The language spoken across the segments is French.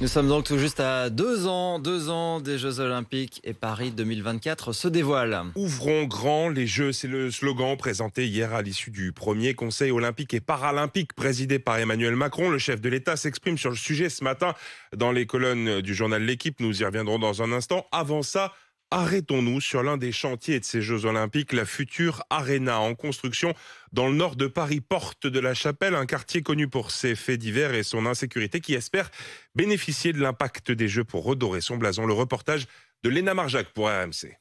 Nous sommes donc tout juste à deux ans, deux ans des Jeux Olympiques et Paris 2024 se dévoile. Ouvrons grand les Jeux, c'est le slogan présenté hier à l'issue du premier Conseil olympique et paralympique présidé par Emmanuel Macron. Le chef de l'État s'exprime sur le sujet ce matin dans les colonnes du journal L'équipe. Nous y reviendrons dans un instant. Avant ça, Arrêtons-nous sur l'un des chantiers de ces Jeux Olympiques, la future Arena en construction dans le nord de Paris, porte de la Chapelle, un quartier connu pour ses faits divers et son insécurité qui espère bénéficier de l'impact des Jeux pour redorer son blason. Le reportage de Léna Marjac pour AMC.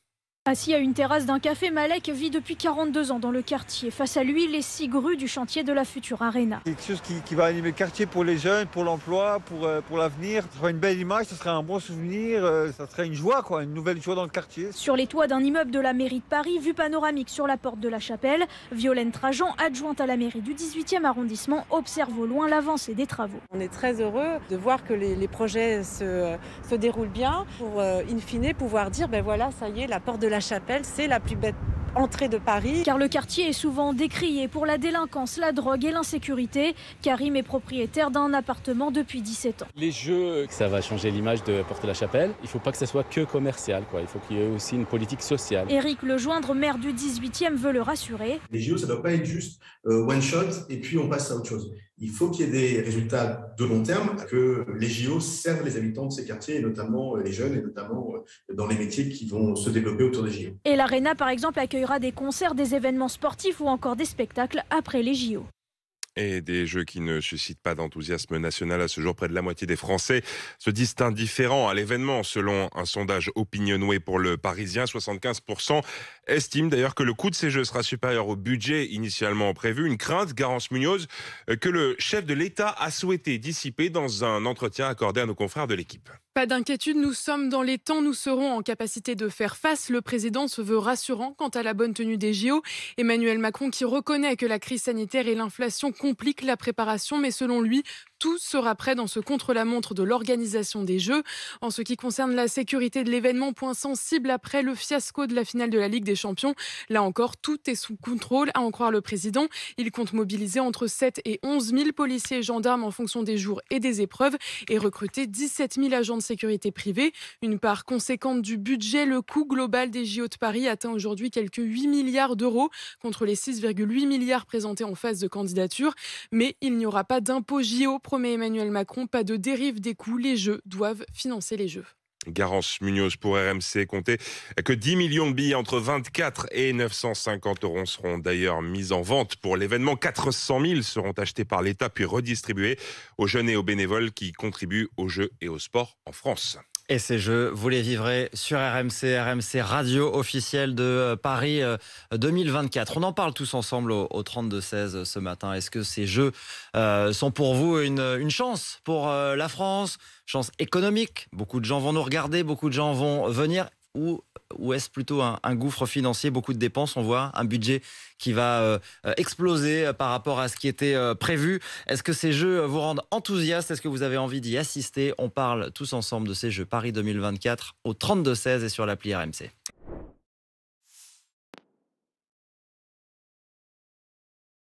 Assis à une terrasse d'un café, Malek vit depuis 42 ans dans le quartier. Face à lui, les six grues du chantier de la future arena. Quelque chose qui, va animer le quartier pour les jeunes, pour l'emploi, pour, euh, l'avenir. Ce sera une belle image, ce serait un bon souvenir, euh, ça serait une joie, quoi, une nouvelle joie dans le quartier. Sur les toits d'un immeuble de la mairie de Paris, vue panoramique sur la porte de la chapelle, Violaine Trajan, adjointe à la mairie du 18e arrondissement, observe au loin l'avancée des travaux. On est très heureux de voir que les, projets se, déroulent bien pour, euh, in fine, pouvoir dire ben voilà, ça y est, la porte de la la Chapelle, c'est la plus bête entrée de Paris. Car le quartier est souvent décrié pour la délinquance, la drogue et l'insécurité. Karim est propriétaire d'un appartement depuis 17 ans. Les jeux, ça va changer l'image de Porte-la-Chapelle. Il ne faut pas que ce soit que commercial, quoi. il faut qu'il y ait aussi une politique sociale. Éric Lejoindre, maire du 18e, veut le rassurer. Les Jeux, ça ne doit pas être juste euh, one shot et puis on passe à autre chose il faut qu'il y ait des résultats de long terme, que les JO servent les habitants de ces quartiers, et notamment euh, les jeunes, et notamment euh, dans les métiers qui vont se développer autour des JO. Et l'Arena, par exemple, accueillera des concerts, des événements sportifs ou encore des spectacles après les JO et des jeux qui ne suscitent pas d'enthousiasme national à ce jour. Près de la moitié des Français se disent indifférents à l'événement, selon un sondage Opinionway pour le Parisien. 75% estiment d'ailleurs que le coût de ces jeux sera supérieur au budget initialement prévu. Une crainte, Garance Munoz, euh, que le chef de l'État a souhaité dissiper dans un entretien accordé à nos confrères de l'équipe. Pas d'inquiétude, nous sommes dans les temps, nous serons en capacité de faire face. Le président se veut rassurant quant à la bonne tenue des JO. Emmanuel Macron qui reconnaît que la crise sanitaire et l'inflation compliquent la préparation, mais selon lui, tout sera prêt dans ce contre-la-montre de l'organisation des Jeux. En ce qui concerne la sécurité de l'événement, point sensible après le fiasco de la finale de la Ligue des Champions, là encore, tout est sous contrôle, à en croire le président. Il compte mobiliser entre 7 et 11 000 policiers et gendarmes en fonction des jours et des épreuves et recruter 17 000 agents de sécurité privée. Une part conséquente du budget, le coût global des JO de Paris atteint aujourd'hui quelques 8 milliards d'euros contre les 6,8 milliards présentés en phase de candidature. Mais il n'y aura pas d'impôt JO promet Emmanuel Macron, pas de dérive des coûts, les jeux doivent financer les jeux. Garance Munoz pour RMC comptez que 10 millions de billets entre 24 et 950 euros seront d'ailleurs mis en vente pour l'événement. 400 000 seront achetés par l'État puis redistribués aux jeunes et aux bénévoles qui contribuent aux Jeux et au sport en France. Et ces jeux, vous les vivrez sur RMC, RMC Radio officielle de euh, Paris 2024. Euh, On en parle tous ensemble au, 32-16 euh, ce matin. Est-ce que ces jeux sont pour vous une, chance pour la France Chance économique. Beaucoup de gens vont nous regarder, beaucoup de gens vont venir ou, est-ce plutôt un, gouffre financier, beaucoup de dépenses On voit un budget qui va euh, euh, exploser euh, par rapport à ce qui était prévu. Est-ce que ces jeux vous rendent enthousiaste Est-ce que vous avez envie d'y assister On parle tous ensemble de ces jeux Paris 2024 au 32-16 et sur l'appli RMC.